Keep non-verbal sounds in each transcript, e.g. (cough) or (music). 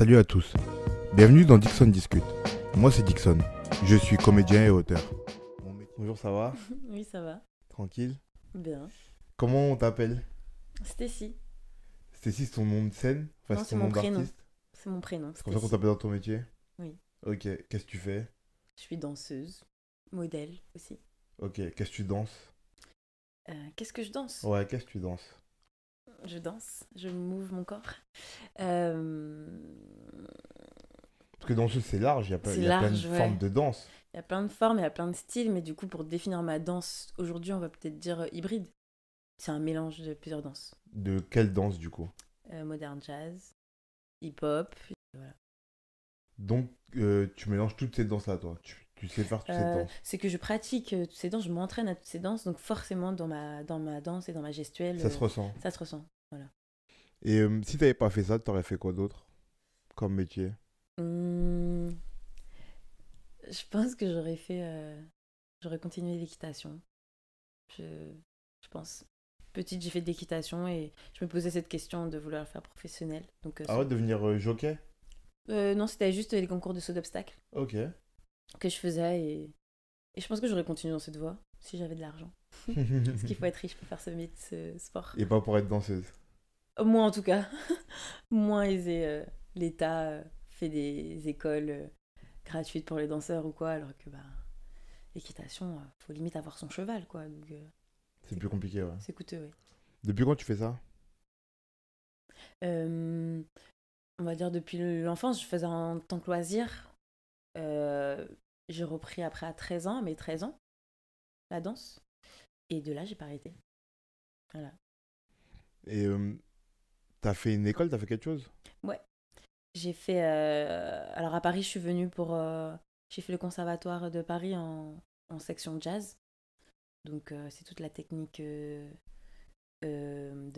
Salut à tous. Bienvenue dans Dixon Discute. Moi c'est Dixon. Je suis comédien et auteur. Bonjour, ça va (laughs) Oui, ça va. Tranquille Bien. Comment on t'appelle Stacy. Stacy c'est ton nom de scène c'est mon, mon prénom. C'est mon prénom. C'est comme ça qu'on t'appelle dans ton métier Oui. Ok, qu'est-ce que tu fais Je suis danseuse, modèle aussi. Ok, qu'est-ce que tu danses euh, Qu'est-ce que je danse Ouais, qu'est-ce que tu danses je danse, je mouve mon corps. Euh, Parce que dans ce, c'est large, il y a, plein de formes de danse. Il y a plein de formes, il y a plein de styles, mais du coup, pour définir ma danse aujourd'hui, on va peut-être dire euh, hybride. C'est un mélange de plusieurs danses. De quelle danse, du coup euh, Modern jazz, hip-hop, voilà. Donc, tu mélanges toutes ces danses-là, toi tu sais faire toutes ces euh, danses C'est que je pratique euh, toutes ces danses, je m'entraîne à toutes ces danses, donc forcément dans ma, dans ma danse et dans ma gestuelle. Ça se euh, ressent. Ça se ressent, voilà. Et si tu n'avais pas fait ça, tu aurais fait quoi d'autre comme métier hum, Je pense que j'aurais fait. J'aurais continué l'équitation. Je... je pense petite, j'ai fait de l'équitation et je me posais cette question de vouloir faire professionnel. Donc, ah ouais, devenir jockey Non, c'était juste les concours de saut d'obstacle. Ok que je faisais et, et je pense que j'aurais continué dans cette voie si j'avais de l'argent. (laughs) Parce qu'il faut être riche pour faire ce, ce sport. Et pas pour être danseuse. Euh, Moi, en tout cas. (laughs) Moins aisé. Euh, L'État euh, fait des écoles gratuites pour les danseurs ou quoi, alors que bah, l'équitation, faut limite avoir son cheval quoi. C'est plus compliqué, ouais. C'est coûteux, oui. Depuis quand tu fais ça On va dire depuis l'enfance, je faisais en tant que loisir euh, j'ai repris après à 13 ans, mes 13 ans, la danse. Et de là, j'ai pas arrêté. Voilà. Et euh, t'as fait une école, t'as fait quelque chose Ouais. J'ai fait. Euh, alors à Paris, je suis venue pour. Euh, j'ai fait le conservatoire de Paris en, en section jazz. Donc c'est toute la technique de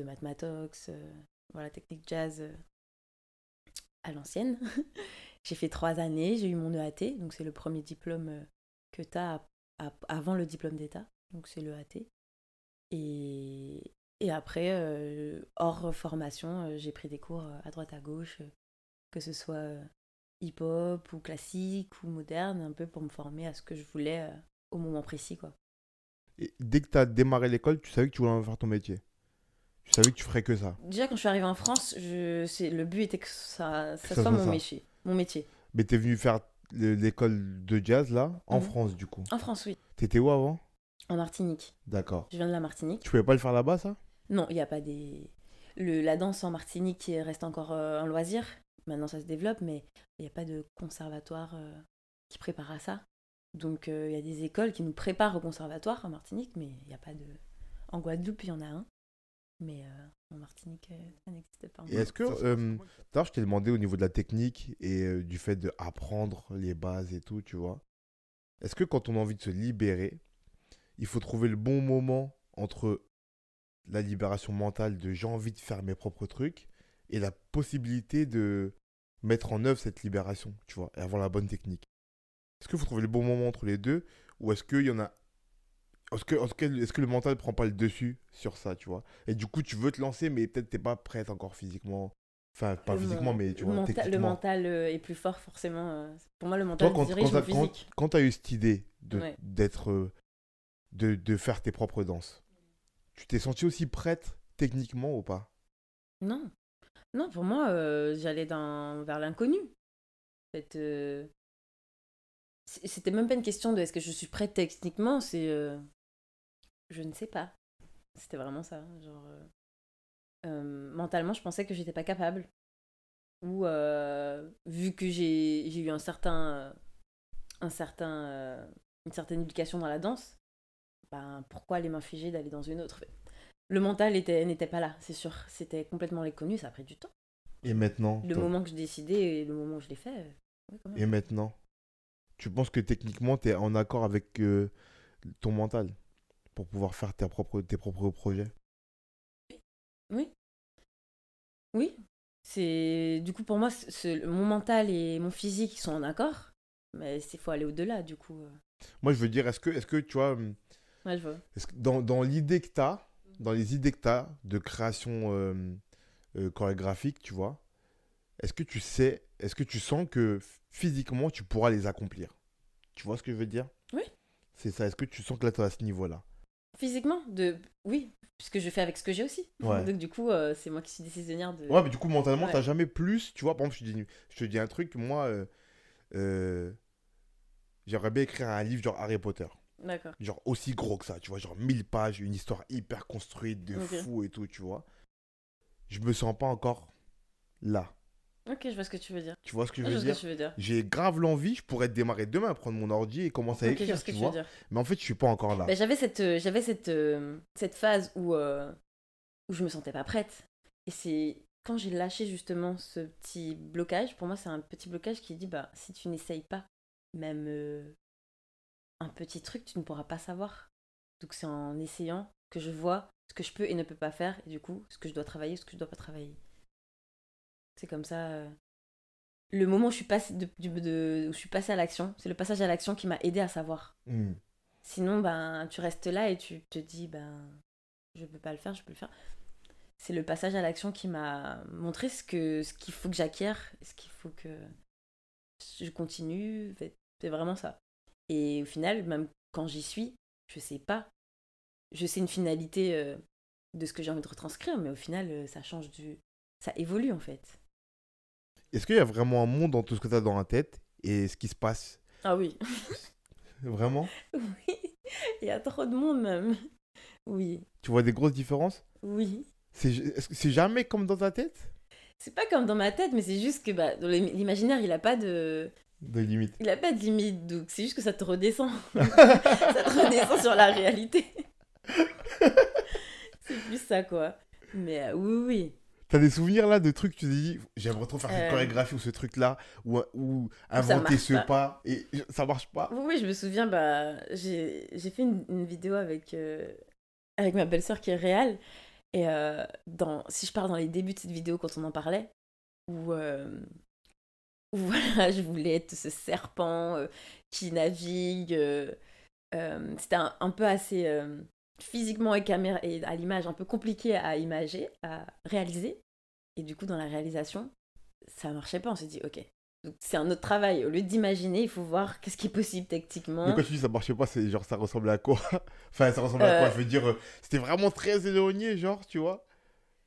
Mathematox, voilà, technique jazz à l'ancienne. (laughs) J'ai fait trois années, j'ai eu mon EAT, donc c'est le premier diplôme euh, que tu as avant le diplôme d'État, donc c'est l'EAT. Et, et après, euh, hors formation, euh, j'ai pris des cours à droite à gauche, que ce soit hip-hop ou classique ou moderne, un peu pour me former à ce que je voulais au moment précis. Quoi. Et dès que tu as démarré l'école, tu savais que tu voulais en faire ton métier tu savais que tu ferais que ça Déjà, quand je suis arrivée en France, je... le but était que ça, soit, mon, Métier, mon métier. Mais t'es venu faire l'école de jazz là, en mhm. France du coup En France, oui. T'étais où avant En Martinique. D'accord. Je viens de la Martinique. Tu pouvais pas le faire là-bas ça Non, il n'y a pas des. Le, la danse en Martinique reste encore un euh, loisir. Maintenant ça se développe, mais il n'y a pas de conservatoire euh, qui prépare à ça. Donc euh, il y a des écoles qui nous préparent au conservatoire en Martinique, mais il n'y a pas de. En Guadeloupe, il y en a un. Mais euh, en Martinique, euh, ça n'existe pas. est-ce que, d'abord, euh, je t'ai demandé au niveau de la technique et du fait d'apprendre les bases et tout, tu vois. Est-ce que quand on a envie de se libérer, il faut trouver le bon moment entre la libération mentale de j'ai envie de faire mes propres trucs et la possibilité de mettre en œuvre cette libération, tu vois, et avoir la bonne technique. Est-ce que vous trouvez le bon moment entre les deux ou est-ce qu'il y en a est-ce que, est ce que, le mental prend pas le dessus sur ça, tu vois Et du coup, tu veux te lancer, mais peut-être t'es pas prête encore physiquement. Enfin, pas physiquement, mais tu vois, techniquement. Le mental euh, est plus fort, forcément. Euh, pour moi, le mental quand, dirige quand, physique. Quand, tu t'as eu cette idée de, d'être, euh, de, de faire tes propres danses, tu t'es sentie aussi prête techniquement ou pas Non. Non, pour moi, j'allais dans, vers l'inconnu. En fait, C'était même pas une question de est-ce que je suis prête techniquement, c'est je ne sais pas. C'était vraiment ça. Genre, euh, euh, mentalement, je pensais que j'étais pas capable. Ou euh, vu que j'ai eu un certain, un certain, une certaine éducation dans la danse, ben, pourquoi les m'infliger d'aller dans une autre Le mental n'était pas là, c'est sûr. C'était complètement l'inconnu, ça a pris du temps. Et maintenant Le moment que je décidais et le moment où je l'ai fait. et maintenant Tu penses que techniquement, tu es en accord avec ton mental pour pouvoir faire tes propres, tes propres projets Oui. Oui. C'est du coup pour moi mon mental et mon physique sont en accord, mais il faut aller au-delà du coup. Euh. Moi je veux dire est-ce que est-ce que tu vois hum, ouais, je dans, dans l'idée que dans les idées que tu de création euh, euh, chorégraphique, tu vois, est-ce que tu sais, est-ce que tu sens que physiquement tu pourras les accomplir Tu vois ce que je veux dire Oui. C'est ça, est-ce que tu sens que là tu es à ce niveau-là physiquement. De... Oui, puisque je fais avec ce que j'ai aussi. Donc du coup, euh, c'est moi qui suis décisionnaire de... Ouais, mais du coup, mentalement, t'as jamais plus... Tu vois, par exemple, je te dis, je un truc, moi... Euh, euh, j'aimerais bien écrire un livre genre Harry Potter. D'accord. Genre aussi gros que ça, tu vois, genre 1000 pages, une histoire hyper construite de fou et tout, tu vois. Je me sens pas encore là. Ok, je vois ce que tu veux dire. Tu vois ce que je veux, dire, J'ai grave l'envie, je pourrais démarrer demain, prendre mon ordi et commencer à ce que Tu Mais en fait, je suis pas encore là. Bah, j'avais cette, euh, j'avais cette, euh, cette phase où, euh, où je me sentais pas prête. Et c'est quand j'ai lâché justement ce petit blocage, pour moi, c'est un petit blocage qui dit bah, si tu n'essayes pas, même un petit truc, tu ne pourras pas savoir. Donc, c'est en essayant que je vois ce que je peux et ne peux pas faire, et du coup, ce que je dois travailler, ce que je dois pas travailler. C'est comme ça. Euh. Le moment où je suis passée, de, où je suis passé à l'action, c'est le passage à l'action qui m'a aidé à savoir. Hmm. Sinon, ben, tu restes là et tu te dis, ben, je peux pas le faire, je peux le faire. C'est le passage à l'action qui m'a montré ce que ce qu'il faut que j'acquière, ce qu'il faut que je continue. C'est vraiment ça. Et au final, même quand j'y suis, je sais pas. Je sais une finalité euh, de ce que j'ai envie de retranscrire, mais au final, euh, ça change du. Ça évolue en fait est-ce qu'il y a vraiment un monde dans tout ce que tu as dans la tête et ce qui se passe Ah oui. vraiment (laughs) Oui. Il y a trop de monde même. Oui. Tu vois des grosses différences Oui. C'est jamais comme dans ta tête C'est pas comme dans ma tête, mais c'est juste que bah, l'imaginaire, il a pas de. De limite. Il a pas de limite, donc c'est juste que ça te redescend. (laughs) (laughs) ça te redescend sur la réalité. c'est plus ça, quoi. Mais euh, oui, oui. T'as des souvenirs là de trucs, que tu dis, j'aimerais trop faire une euh. chorégraphie ou ce truc là, ou, inventer ce pas. et ça marche pas. Oui, je me souviens, bah, j'ai fait une, vidéo avec, euh, avec ma belle-sœur qui est réelle, et euh, dans, si je parle dans les débuts de cette vidéo quand on en parlait, où, (laughs) voilà, je voulais être ce serpent qui navigue, c'était un, un, peu assez physiquement et, caméra, et à l'image un peu compliqué à imager, à réaliser. Et du coup, dans la réalisation, ça marchait pas. On s'est dit, ok, c'est un autre travail. Au lieu d'imaginer, il faut voir qu'est-ce qui est possible tactiquement. Mais quand tu dis ça marchait pas, c'est genre ça ressemble à quoi (laughs) Enfin, ça ressemble à quoi euh. Je veux dire, euh, c'était vraiment très éloigné, genre, tu vois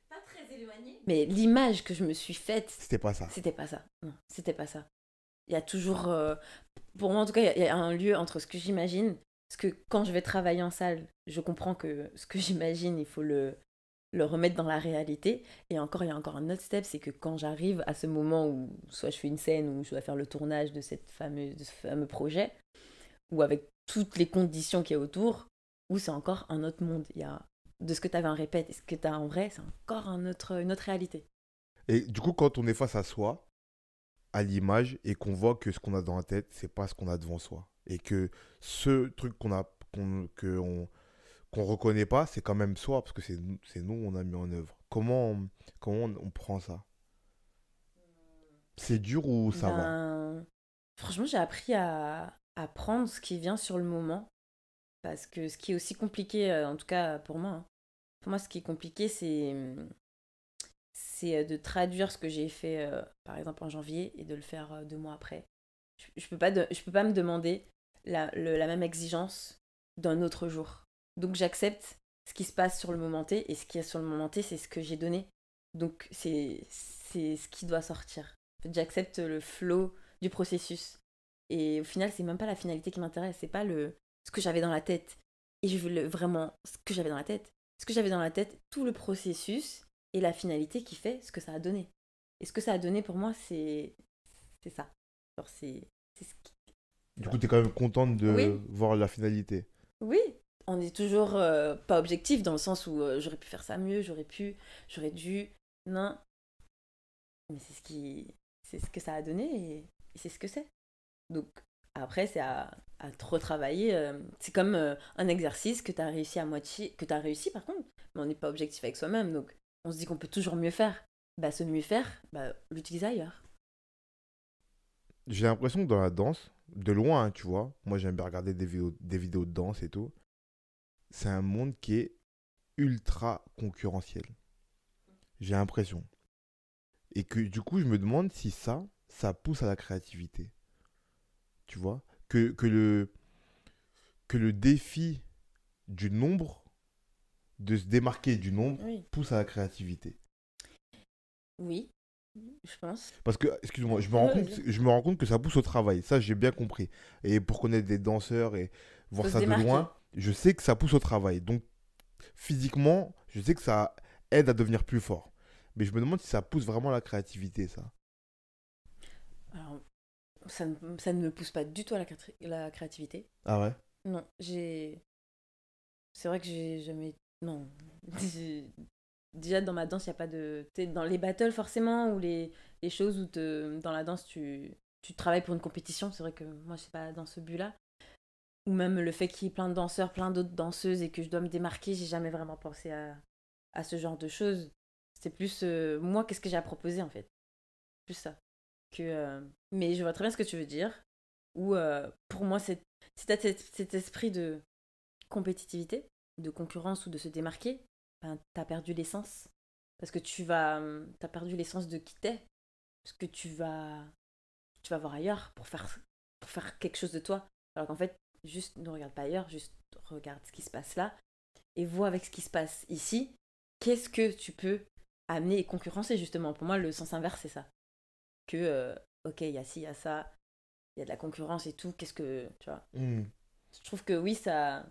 Pas très éloigné. Mais l'image que je me suis faite. C'était pas ça. C'était pas ça. Non, c'était pas ça. Il y a toujours. Euh, pour moi, en tout cas, il y, y a un lieu entre ce que j'imagine. Parce que quand je vais travailler en salle, je comprends que ce que (laughs) j'imagine, il faut le, le remettre dans la réalité. Et encore, il y a encore un autre step, c'est que quand j'arrive à ce moment où soit je fais une scène ou je dois faire le tournage de, cette fameuse, ce fameux projet, ou avec toutes les conditions qui y a autour, où c'est encore un autre monde. Il a de ce que tu avais en répète et ce que tu as en vrai, c'est encore un autre, une autre réalité. Et du coup, quand on est face à soi, à l'image, et qu'on voit que ce qu'on a dans la tête, c'est pas ce qu'on a devant soi, et que ce truc qu'on a, qu'on, qu'on reconnaît pas, c'est quand même soi, parce que c'est nous, on a mis en œuvre. Comment on, comment on, prend ça C'est dur ou ça va ben, Franchement, j'ai appris à, à, prendre ce qui vient sur le moment. Parce que ce qui est aussi compliqué, euh, en tout cas pour moi, hein. pour moi, ce qui est compliqué, c'est c'est euh, de traduire ce que j'ai fait, euh, par exemple, en janvier et de le faire deux mois après. Je peux, pas je peux pas me demander la, la même exigence d'un autre jour. Donc j'accepte ce qui se passe sur le moment T et ce qu'il y a sur le moment T, c'est ce que j'ai donné. Donc c'est ce qui doit sortir. J'accepte le flow du processus. Et au final, c'est même pas la finalité qui m'intéresse, c'est pas le ce que j'avais dans la tête. Et je veux vraiment ce que j'avais dans la tête. Ce que j'avais dans la tête, tout le processus et la finalité qui fait ce que ça a donné. Et ce que ça a donné pour moi, c'est c'est ça. c'est ce Du coup, tu es quand même contente de voir la finalité. Oui, on est toujours euh, pas objectif dans le sens où euh, j'aurais pu faire ça mieux, j'aurais pu, j'aurais dû, non. Mais c'est ce qui, c'est ce que ça a donné et, c'est ce que c'est. Donc après c'est à, trop travailler. Euh, c'est comme un exercice que t'as réussi à moitié, que t'as réussi par contre, mais on n'est pas objectif avec soi-même, donc on se dit qu'on peut toujours mieux faire. Bah ce mieux faire, bah l'utiliser ailleurs. J'ai l'impression que dans la danse, de loin, hein, tu vois, moi j'aime bien regarder des vidéos, des vidéos de danse et tout c'est un monde qui est ultra concurrentiel. J'ai l'impression. Et que du coup, je me demande si ça, ça pousse à la créativité. Tu vois que, que, le, que le défi du nombre, de se démarquer du nombre, pousse à la créativité. Oui, je pense. Parce que, excuse-moi, je, me rends compte, que ça pousse au travail. Ça, j'ai bien compris. Et pour connaître des danseurs et voir ça de loin, je sais que ça pousse au travail. Donc, physiquement, je sais que ça aide à devenir plus fort. Mais je me demande si ça pousse vraiment la créativité, ça. Alors, ça, ne, ça ne me pousse pas du tout à la, la créativité. Ah ouais Non, j'ai. C'est vrai que j'ai jamais. Non. (laughs) Déjà, dans ma danse, il n'y a pas de. dans les battles, forcément, ou les, les choses où dans la danse, tu... tu travailles pour une compétition. C'est vrai que moi, je suis pas dans ce but-là ou même le fait qu'il y ait plein de danseurs, plein d'autres danseuses et que je dois me démarquer, j'ai jamais vraiment pensé à, à, ce genre de choses. C'est plus euh, moi, qu'est-ce que j'ai à proposer en fait Plus ça. Que, euh, Mais je vois très bien ce que tu veux dire. Ou euh, pour moi, c'est cet esprit de compétitivité, de concurrence ou de se démarquer, ben, t'as perdu l'essence. Parce que tu vas. Hum, t'as perdu l'essence de qui t'es. Parce que tu vas. Tu vas voir ailleurs pour faire, pour faire quelque chose de toi. Alors qu'en fait, juste ne regarde pas ailleurs, juste regarde ce qui se passe là et vois avec ce qui se passe ici, qu'est-ce que tu peux amener et concurrencer justement. Pour moi, le sens inverse, c'est ça. Que, euh, ok, il y a ci, il y a ça, il y a de la concurrence et tout, qu'est-ce que, tu vois. Hmm. Je trouve que oui, ça...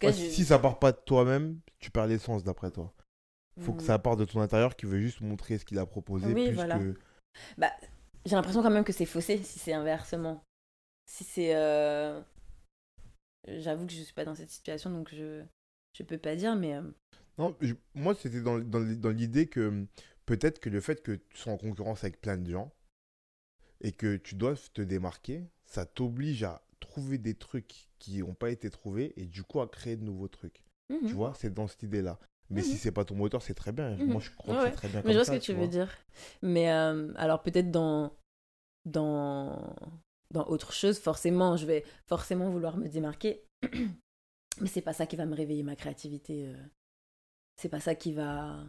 Si ça part pas de toi-même, tu perds l'essence d'après toi. Faut que hmm. ça parte de ton intérieur qui veut juste montrer ce qu'il a proposé. Oui, voilà. Bah, j'ai l'impression quand même que c'est faussé si c'est inversement. Si c'est... Euh, j'avoue que je ne suis pas dans cette situation, donc je je peux pas dire, mais. Euh, non, moi c'était dans, dans, l'idée que hum, peut-être que le fait que tu sois en concurrence avec plein de gens et que tu dois te démarquer, ça t'oblige à trouver des trucs qui n'ont pas été trouvés et du coup à créer de nouveaux trucs. Mhm. Tu vois, c'est dans cette idée-là. Mais si mhm. c'est pas ton moteur, c'est très bien. Moi, mhm. je crois que c'est très bien. Mais je vois ce que tu, veux dire. Mais euh, alors peut-être dans dans dans autre chose, forcément, je vais forcément vouloir me démarquer. (clears throat) Mais c'est pas ça qui va me réveiller ma créativité. Euh. C'est pas ça qui va.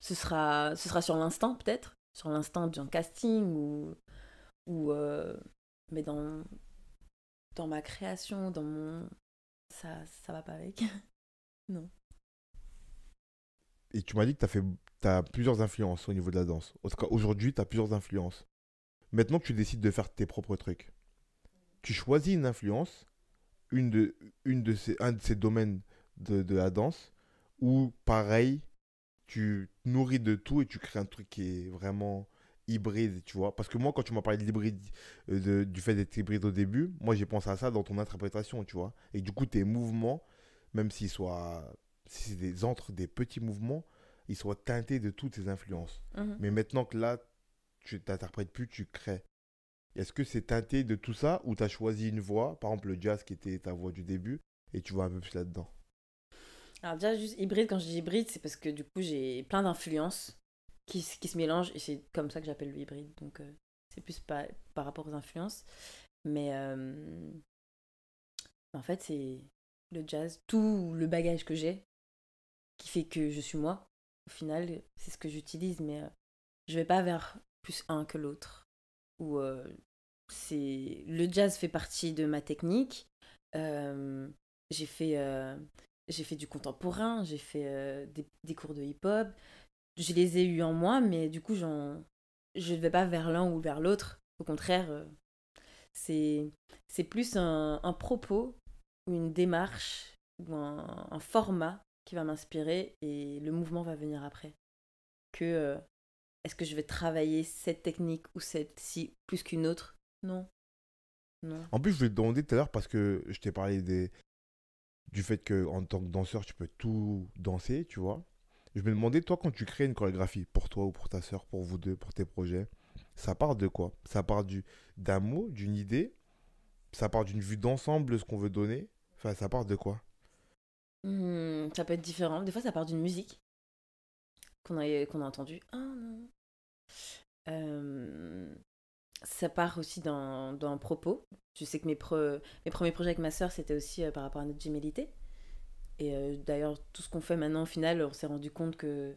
Ce sera, ce sera sur l'instant, peut-être, sur l'instant d'un casting ou. ou euh, Mais dans, dans ma création, dans mon. Ça, ça va pas avec. (laughs) non. Et tu m'as dit que tu fait. plusieurs influences au niveau de la danse. En tout cas, aujourd'hui, tu as plusieurs influences. Maintenant que tu décides de faire tes propres trucs, tu choisis une influence, une de, une de ces, un de ces domaines de, la danse, où pareil, tu nourris de tout et tu crées un truc qui est vraiment hybride, tu vois. Parce que moi, quand tu m'as parlé de l'hybride, euh, du fait d'être hybride au début, moi, j'ai pensé à ça dans ton interprétation, tu vois. Et du coup, tes mouvements, même s'ils soient, si c'est des entre des petits mouvements, ils soient teintés de toutes ces influences. Mhm. Mais maintenant que là, tu t'interprètes plus, tu crées. Est-ce que c'est teinté de tout ça ou tu as choisi une voix, par exemple le jazz qui était ta voix du début, et tu vois un peu plus là-dedans Alors déjà, juste hybride, quand je dis hybride, c'est parce que du coup j'ai plein d'influences qui, se mélangent, et c'est comme ça que j'appelle le hybride, donc euh, c'est plus par, par rapport aux influences. Mais euh, en fait, c'est le jazz, tout le bagage que j'ai, qui fait que je suis moi. Au final, c'est ce que j'utilise, mais euh, je vais pas vers plus un que l'autre où euh, c'est le jazz fait partie de ma technique. Euh, euh, j'ai fait, du contemporain, j'ai fait des, cours de hip-hop. Je les ai eus en moi, mais du coup, je ne vais pas vers l'un ou vers l'autre. Au contraire, c'est c'est plus un, propos ou une démarche ou un, format qui va m'inspirer et le mouvement va venir après que est-ce que je vais travailler cette technique ou cette ci plus qu'une autre Non. En plus, je voulais te demander tout à l'heure parce que je t'ai parlé des... du fait que en tant que danseur, tu peux tout danser, tu vois. Je me demandais, toi, quand tu crées une chorégraphie, pour toi ou pour ta soeur, pour vous deux, pour tes projets, ça part de quoi Ça part du d'un mot, d'une idée Ça part d'une vue d'ensemble, ce qu'on veut donner Enfin, ça part de quoi mmh, Ça peut être différent. Des fois, ça part d'une musique qu'on a, qu'on a entendue. Ah ça part aussi dans, propos. Je sais que mes, premiers projets avec ma sœur, c'était aussi euh, par rapport à notre gémellité. Et euh, d'ailleurs, tout ce qu'on fait maintenant, au final, on s'est rendu compte que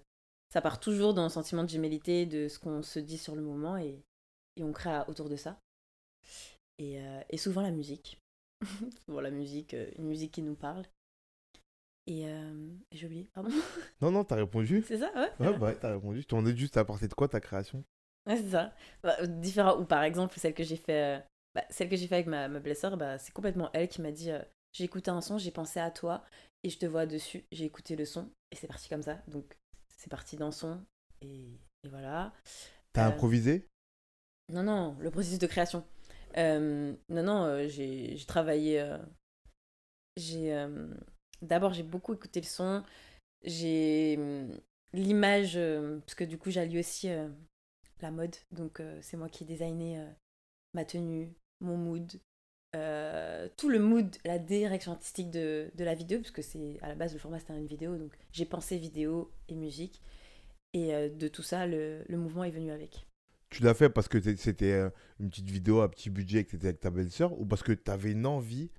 ça part toujours dans le sentiment de gémellité, de ce qu'on se dit sur le moment, et, on crée autour de ça. Et, euh, et souvent la musique. (laughs) souvent la musique, une musique qui nous parle. Euh, et j'ai oublié, pardon. (laughs) Non, non, t'as répondu. C'est ça, ouais. Ouais, bah, t'as répondu. Je en étais juste à partir de quoi ta création. Ouais, c'est ça. Bah, euh, différent. Ou par exemple, celle que j'ai fait, euh, bah, celle que j'ai fait avec ma, blessure, bah, c'est complètement elle qui m'a dit j'ai écouté un son, j'ai pensé à toi et je te vois dessus. J'ai écouté le son et c'est parti comme ça. Donc c'est parti dans son et, et voilà. T'as improvisé Non, non, le processus de création. non, non, j'ai, travaillé. j'ai d'abord, j'ai beaucoup écouté le son. J'ai hum, l'image, euh, parce que du coup, j'allie aussi euh, la mode. Donc, euh, c'est moi qui ai designé ma tenue, mon mood, tout le mood, la direction artistique de, la vidéo, parce que c'est à la base le format c'était une vidéo, donc j'ai pensé vidéo et musique, et de tout ça le, mouvement est venu avec. Tu l'as fait parce que c'était une petite vidéo à petit budget que tu avec ta belle-sœur, ou parce que tu avais une envie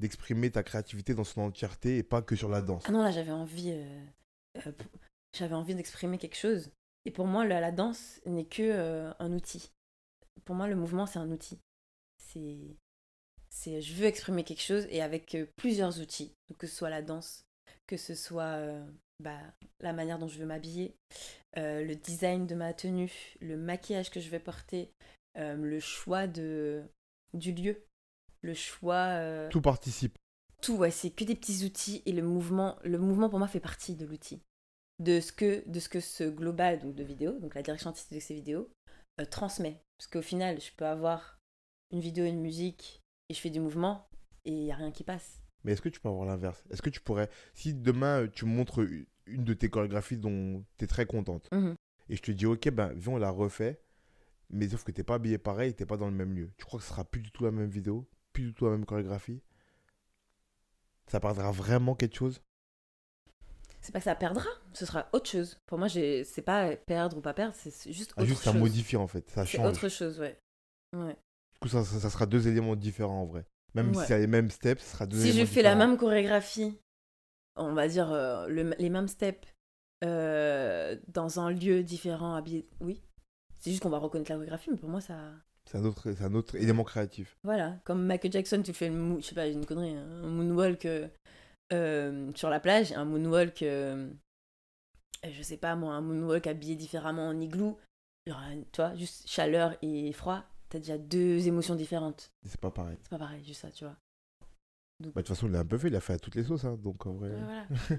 d'exprimer ta créativité dans son entièreté et pas que sur la danse. Ah non, là j'avais envie, euh, euh, j'avais envie d'exprimer quelque chose. Et pour moi, la, danse n'est que euh, un outil. Pour moi, le mouvement c'est un outil. C'est, c'est, je veux exprimer quelque chose et avec plusieurs outils, que ce soit la danse, que ce soit bah, la manière dont je veux m'habiller, le design de ma tenue, le maquillage que je vais porter, le choix de du lieu le choix. Euh, tout participe. Tout, ouais, c'est que des petits outils et le mouvement, le mouvement pour moi fait partie de l'outil. De ce que, de ce que ce global donc de vidéo, donc la direction artistique de ces vidéos, euh, transmet. Parce qu'au final, je peux avoir une vidéo, une musique, et je fais du mouvement, et il n'y a rien qui passe. Mais est-ce que tu peux avoir l'inverse Est-ce que tu pourrais, si demain euh, tu montres une de tes chorégraphies dont tu es très contente, mmh et je te dis, ok, ben, viens, on la refait, mais sauf que tu t'es pas habillé pareil, t'es pas dans le même lieu. Tu crois que ce sera plus du tout la même vidéo plus du tout la même chorégraphie, ça perdra vraiment quelque chose C'est pas que ça perdra, ce sera autre chose. Pour moi, c'est pas perdre ou pas perdre, c'est juste ah, autre chose. ça modifie en fait, ça change. autre chose, ouais. Du coup, ça, ça, sera deux éléments différents en vrai. Même si c'est les mêmes steps, ça sera deux si différents. Si je fais la même chorégraphie, on va dire euh, les mêmes steps, euh, dans un lieu différent, habillé. Oui. C'est juste qu'on va reconnaître la chorégraphie, mais pour moi, ça. C'est un, autre, un autre élément créatif. Voilà, comme Michael Jackson, tu fais je sais pas, une connerie, hein, un moonwalk euh, euh, sur la plage, un moonwalk, je euh, je sais pas moi, un moonwalk habillé différemment en igloo, tu vois, juste chaleur et froid, t'as déjà deux émotions différentes. C'est pas pareil. C'est pas pareil, juste ça, tu vois. Bah, de toute façon, il l'a un peu fait, il a fait à toutes les sauces, hein, donc en vrai. (laughs)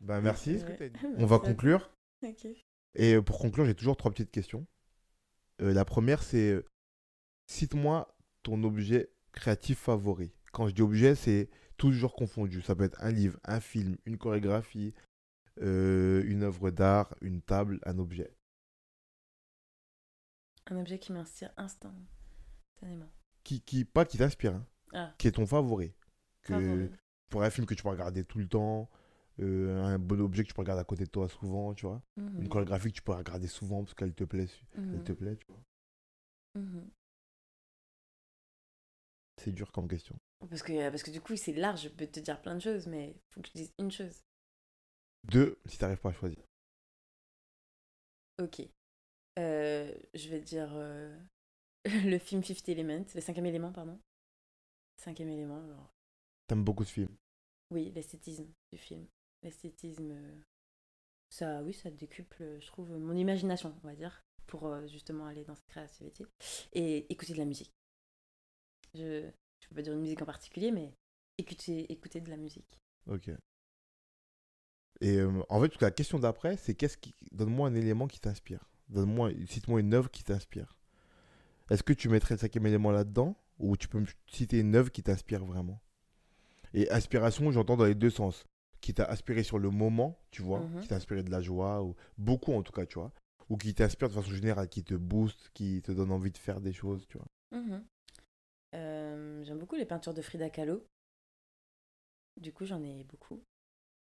Bah, merci. (laughs) On va conclure. Et pour conclure, j'ai toujours trois petites questions. Euh, la première, c'est euh, cite-moi ton objet créatif favori. Quand je dis objet, c'est toujours confondu. Ça peut être un livre, un film, une chorégraphie, euh, une œuvre d'art, une table, un objet. Un objet qui m'inspire instantanément. Qui, qui, pas qui t'inspire, hein. Ah. qui est ton favori. Que, Pour un film que tu peux regarder tout le temps, euh, un bon objet que tu peux regarder à côté de toi souvent, tu vois. Mhm. Une chorégraphie que tu peux regarder souvent parce qu'elle te plaît, elle mhm. te plaît, tu vois. Mhm. C'est dur comme question. Parce que, parce que du coup, c'est large, je peux te dire plein de choses, mais il faut que je dise une chose. Deux, si tu t'arrives pas à choisir. Ok. Euh, je vais dire euh, (laughs) le film Fifth Element, le cinquième élément, pardon. Cinquième élément, genre. T'aimes beaucoup ce film Oui, l'esthétisme du film l'esthétisme, euh, ça, oui, ça décuple, euh, je trouve, mon imagination, on va dire, pour euh, justement aller dans cette créativité. Et écouter de la musique. Je ne peux pas dire une musique en particulier, mais écouter, écouter de la musique. Ok. Et en fait, la question d'après, c'est qu'est-ce qui. Donne-moi un élément qui t'inspire. Donne-moi, cite-moi une œuvre qui t'inspire. Est-ce que tu mettrais le cinquième élément là-dedans Ou tu peux me citer une œuvre qui t'inspire vraiment Et aspiration j'entends dans les deux sens qui t'a inspiré sur le moment, tu vois, mhm. qui t'a inspiré de la joie, ou beaucoup en tout cas, tu vois, ou qui t'inspire de façon générale, qui te booste, qui te donne envie de faire des choses, tu vois. Mhm. Euh, j'aime beaucoup les peintures de Frida Kahlo. Du coup, j'en ai beaucoup.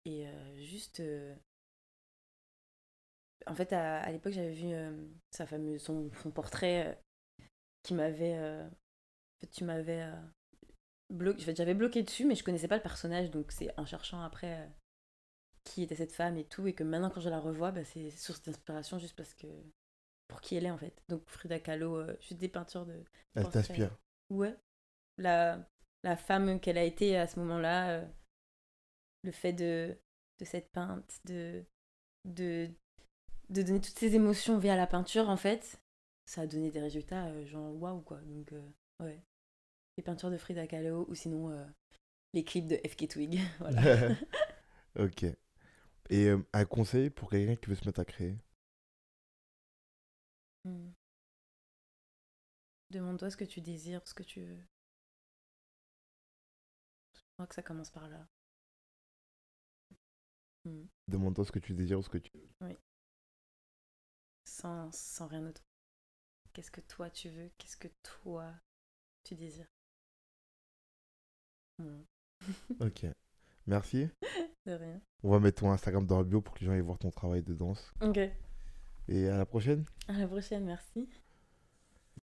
Et euh, juste. Euh, en fait, à, l'époque, j'avais vu sa fameuse, son, portrait qui m'avait. tu m'avais j'avais bloqué dessus, mais je connaissais pas le personnage, donc c'est en cherchant après euh, qui était cette femme et tout, et que maintenant quand je la revois, bah, c'est source d'inspiration juste parce que pour qui elle est en fait. Donc Frida Kahlo, euh, juste des peintures de. Elle t'inspire. Ouais. La, la femme qu'elle a été à ce moment-là, euh, le fait de, de cette peinte, de, de, de donner toutes ses émotions via la peinture en fait, ça a donné des résultats, genre waouh quoi. Donc ouais les peintures de Frida Kahlo ou sinon euh, les clips de FK Twig. (laughs) voilà. (laughs) (laughs) ok. Et euh, un conseil pour quelqu'un qui veut se mettre à créer hmm. Demande-toi ce que tu désires, ce que tu veux. Je crois que ça commence par là. Hmm. Demande-toi ce que tu désires ou ce que tu veux. Oui. Sans, sans rien d'autre. Qu'est-ce que toi tu veux Qu'est-ce que toi tu désires ok. Merci. (laughs) De rien. On va mettre ton Instagram dans la bio pour que les gens aillent voir ton travail de danse. Ok. Et à la prochaine. À la prochaine, merci.